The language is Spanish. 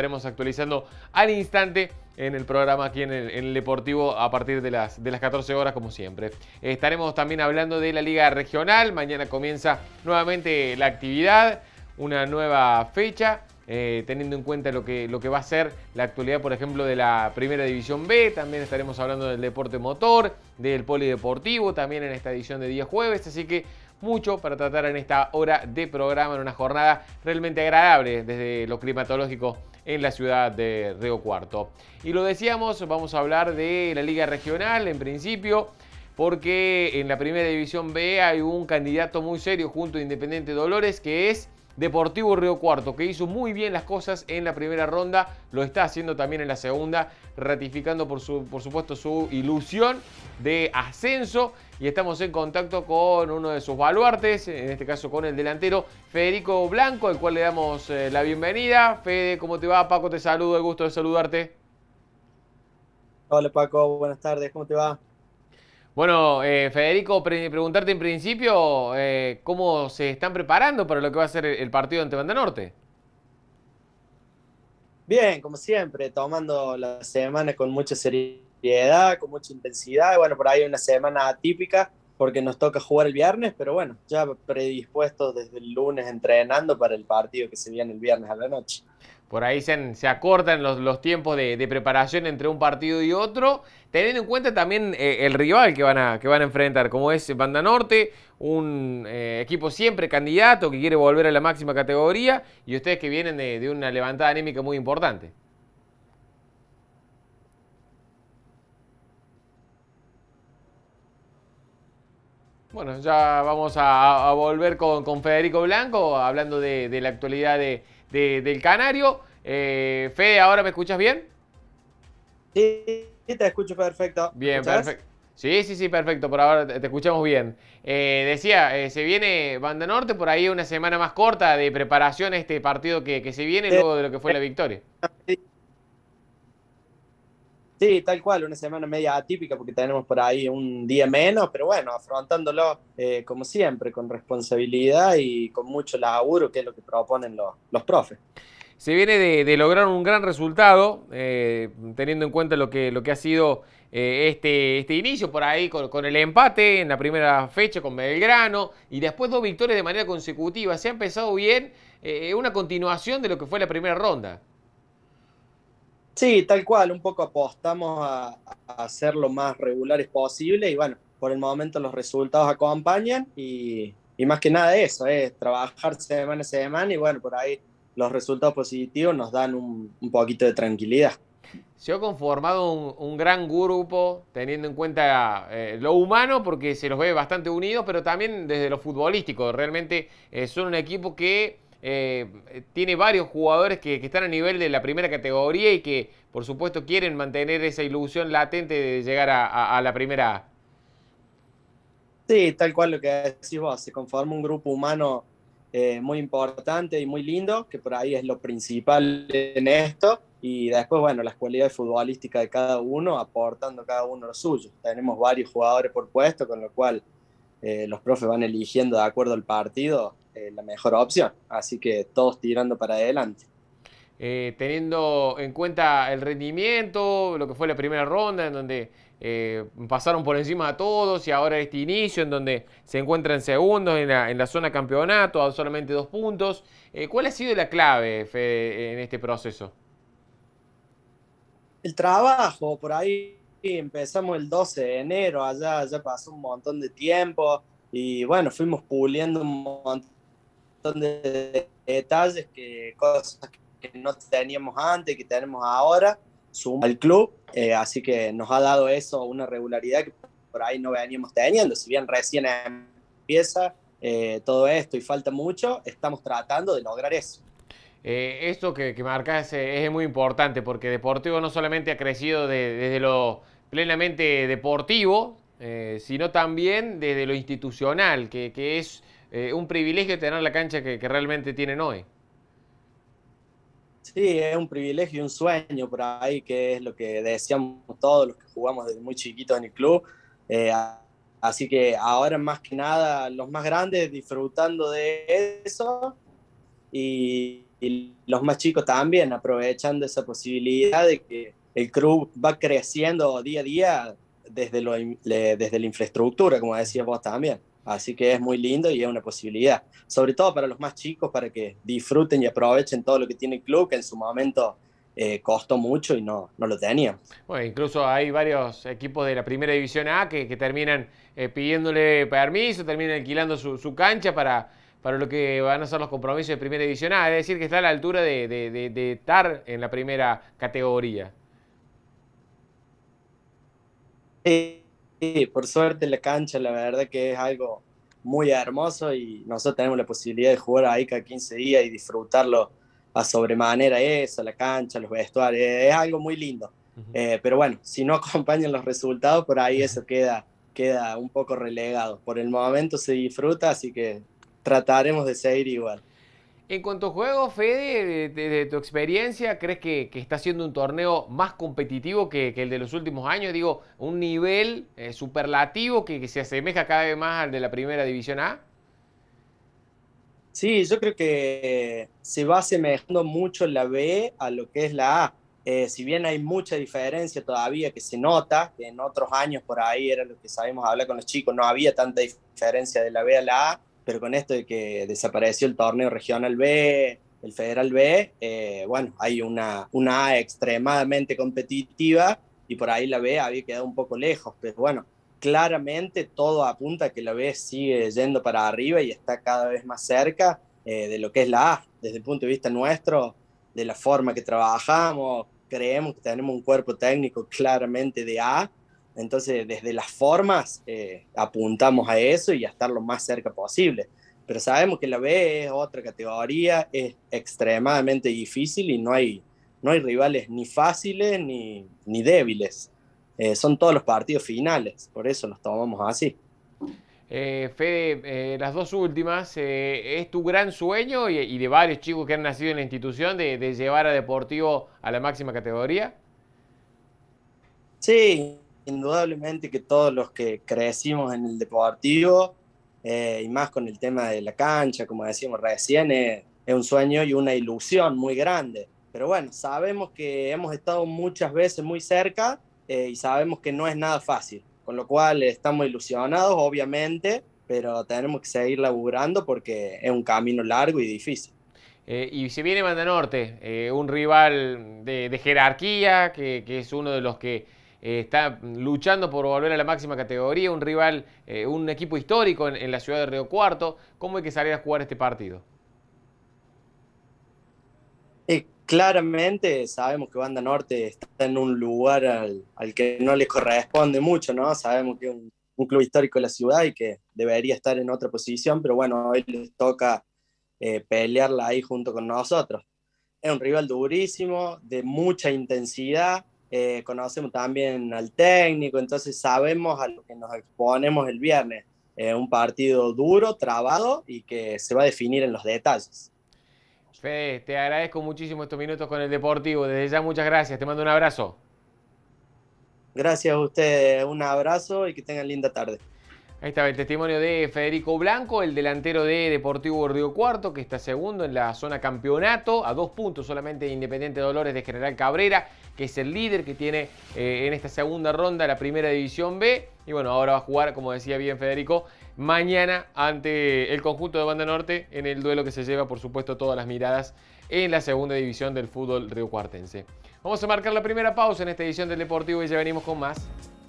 estaremos actualizando al instante en el programa aquí en el, Deportivo a partir de las, de las 14 horas, como siempre. Estaremos también hablando de la Liga Regional. Mañana comienza nuevamente la actividad, una nueva fecha. Eh, teniendo en cuenta lo que, lo que va a ser la actualidad, por ejemplo, de la Primera División B, también estaremos hablando del deporte motor, del polideportivo, también en esta edición de día jueves, así que mucho para tratar en esta hora de programa, en una jornada realmente agradable desde lo climatológico en la ciudad de Río Cuarto. Y lo decíamos, vamos a hablar de la Liga Regional en principio, porque en la Primera División B hay un candidato muy serio junto a Independiente Dolores que es Deportivo Río Cuarto, que hizo muy bien las cosas en la primera ronda, lo está haciendo también en la segunda, ratificando por, su, por supuesto su ilusión de ascenso y estamos en contacto con uno de sus baluartes, en este caso con el delantero Federico Blanco, al cual le damos eh, la bienvenida. Fede, ¿cómo te va? Paco, te saludo, el gusto de saludarte. Hola Paco, buenas tardes, ¿cómo te va? Bueno, eh, Federico, preguntarte en principio eh, cómo se están preparando para lo que va a ser el partido ante Banda Norte. Bien, como siempre, tomando la semana con mucha seriedad, con mucha intensidad. Bueno, por ahí una semana atípica porque nos toca jugar el viernes, pero bueno, ya predispuestos desde el lunes entrenando para el partido que se viene el viernes a la noche por ahí se, acortan los, tiempos de, preparación entre un partido y otro, teniendo en cuenta también eh, el rival que van, a, que van a enfrentar, como es Banda Norte, un eh, equipo siempre candidato que quiere volver a la máxima categoría, y ustedes que vienen de, una levantada anémica muy importante. Bueno, ya vamos a, volver con, Federico Blanco, hablando de la actualidad de de, del Canario. Eh, Fede, ¿ahora me escuchas bien? Sí, te escucho perfecto. Bien, perfecto. Sí, sí, sí, perfecto. Por ahora te escuchamos bien. Eh, decía, eh, se viene Banda Norte, por ahí una semana más corta de preparación a este partido que, que se viene luego de lo que fue la victoria. Sí, tal cual, una semana media atípica porque tenemos por ahí un día menos, pero bueno, afrontándolo eh, como siempre, con responsabilidad y con mucho laburo, que es lo que proponen los, profes. Se viene de, lograr un gran resultado, eh, teniendo en cuenta lo que, lo que ha sido eh, este, este inicio por ahí con, el empate en la primera fecha con Belgrano y después dos victorias de manera consecutiva. Se ha empezado bien una continuación de lo que fue la primera ronda. Sí, tal cual, un poco apostamos a, ser lo más regulares posible y bueno, por el momento los resultados acompañan y, más que nada eso, es trabajar semana a semana y bueno, por ahí los resultados positivos nos dan un, poquito de tranquilidad. Se ha conformado un, gran grupo teniendo en cuenta eh, lo humano porque se los ve bastante unidos, pero también desde lo futbolístico. Realmente eh, son un equipo que eh, eh, tiene varios jugadores que, están a nivel de la primera categoría y que, por supuesto, quieren mantener esa ilusión latente de llegar a, la primera Sí, tal cual lo que decís vos, se conforma un grupo humano eh, muy importante y muy lindo, que por ahí es lo principal en esto, y después, bueno, las cualidades futbolísticas de cada uno, aportando cada uno lo suyo. Tenemos varios jugadores por puesto, con lo cual los profes van eligiendo de acuerdo al partido eh, la mejor opción. Así que todos tirando para adelante. Eh, teniendo en cuenta el rendimiento, lo que fue la primera ronda, en donde eh, pasaron por encima a todos, y ahora este inicio, en donde se encuentran segundos en la, en la zona campeonato, a solamente dos puntos. ¿Cuál ha sido la clave, en este proceso? El trabajo, por ahí empezamos el 12 de enero, allá ya pasó un montón de tiempo, y bueno, fuimos puliendo un montón montón de detalles, que cosas que no teníamos antes, que tenemos ahora, suma al club, eh, así que nos ha dado eso una regularidad que por ahí no veníamos teniendo, si bien recién empieza eh, todo esto y falta mucho, estamos tratando de lograr eso. Eh, esto que, que es muy importante porque Deportivo no solamente ha crecido desde lo plenamente deportivo, sino también desde lo institucional, que, que es eh, un privilegio tener la cancha que, realmente tienen hoy. Sí, es un privilegio y un sueño por ahí, que es lo que decíamos todos los que jugamos desde muy chiquitos en el club. Eh, así que ahora más que nada los más grandes disfrutando de eso y, los más chicos también aprovechando esa posibilidad de que el club va creciendo día a día desde, desde la infraestructura, como decías vos también. Así que es muy lindo y es una posibilidad, sobre todo para los más chicos, para que disfruten y aprovechen todo lo que tiene el club, que en su momento eh, costó mucho y no, no lo tenían. Bueno, incluso hay varios equipos de la primera división A que, terminan eh, pidiéndole permiso, terminan alquilando su, cancha para, para lo que van a ser los compromisos de primera división A, es decir, que está a la altura de, de estar en la primera categoría. Sí Sí, por suerte la cancha, la verdad que es algo muy hermoso y nosotros tenemos la posibilidad de jugar ahí cada 15 días y disfrutarlo a sobremanera eso, la cancha, los vestuarios, es algo muy lindo. Eh, pero bueno, si no acompañan los resultados, por ahí eso queda, queda un poco relegado. Por el momento se disfruta, así que trataremos de seguir igual. En cuanto a juego, Fede, de, tu experiencia, ¿crees que, está siendo un torneo más competitivo que, el de los últimos años? Digo, un nivel eh, superlativo que, se asemeja cada vez más al de la primera división A. Sí, yo creo que se va asemejando mucho la B a lo que es la A. Eh, si bien hay mucha diferencia todavía que se nota, que en otros años por ahí era lo que sabemos hablar con los chicos, no había tanta diferencia de la B a la A pero con esto de que desapareció el torneo regional B, el federal B, eh, bueno, hay una, una A extremadamente competitiva y por ahí la B había quedado un poco lejos, pero bueno, claramente todo apunta a que la B sigue yendo para arriba y está cada vez más cerca eh, de lo que es la A, desde el punto de vista nuestro, de la forma que trabajamos, creemos que tenemos un cuerpo técnico claramente de A entonces, desde las formas eh, apuntamos a eso y a estar lo más cerca posible. Pero sabemos que la B es otra categoría, es extremadamente difícil y no hay, no hay rivales ni fáciles ni, débiles. Eh, son todos los partidos finales, por eso los tomamos así. Eh, Fede, las dos últimas, ¿es tu gran sueño y, de varios chicos que han nacido en la institución de, llevar a Deportivo a la máxima categoría? Sí, indudablemente que todos los que crecimos en el deportivo, eh, y más con el tema de la cancha, como decimos recién, eh, es, un sueño y una ilusión muy grande. Pero bueno, sabemos que hemos estado muchas veces muy cerca eh, y sabemos que no es nada fácil, con lo cual estamos ilusionados, obviamente, pero tenemos que seguir laburando porque es un camino largo y difícil. y si viene Banda Norte, un rival de, jerarquía, que, es uno de los que eh, está luchando por volver a la máxima categoría, un rival, eh, un equipo histórico en, la ciudad de Río Cuarto. ¿Cómo hay que salir a jugar este partido? Eh, claramente sabemos que Banda Norte está en un lugar al, que no le corresponde mucho, ¿no? Sabemos que es un, club histórico de la ciudad y que debería estar en otra posición, pero bueno, hoy les toca pelearla ahí junto con nosotros. Es un rival durísimo, de mucha intensidad, eh, conocemos también al técnico, entonces sabemos a lo que nos exponemos el viernes. es eh, un partido duro, trabado y que se va a definir en los detalles. Fede, te agradezco muchísimo estos minutos con el Deportivo. Desde ya muchas gracias. Te mando un abrazo. Gracias a usted Un abrazo y que tengan linda tarde. Ahí estaba el testimonio de Federico Blanco, el delantero de Deportivo Río Cuarto, que está segundo en la zona campeonato, a dos puntos solamente Independiente Dolores de General Cabrera, que es el líder que tiene eh, en esta segunda ronda la primera división B. Y bueno, ahora va a jugar, como decía bien Federico, mañana ante el conjunto de Banda Norte en el duelo que se lleva, por supuesto, todas las miradas en la segunda división del fútbol Río Cuartense. Vamos a marcar la primera pausa en esta edición del Deportivo y ya venimos con más.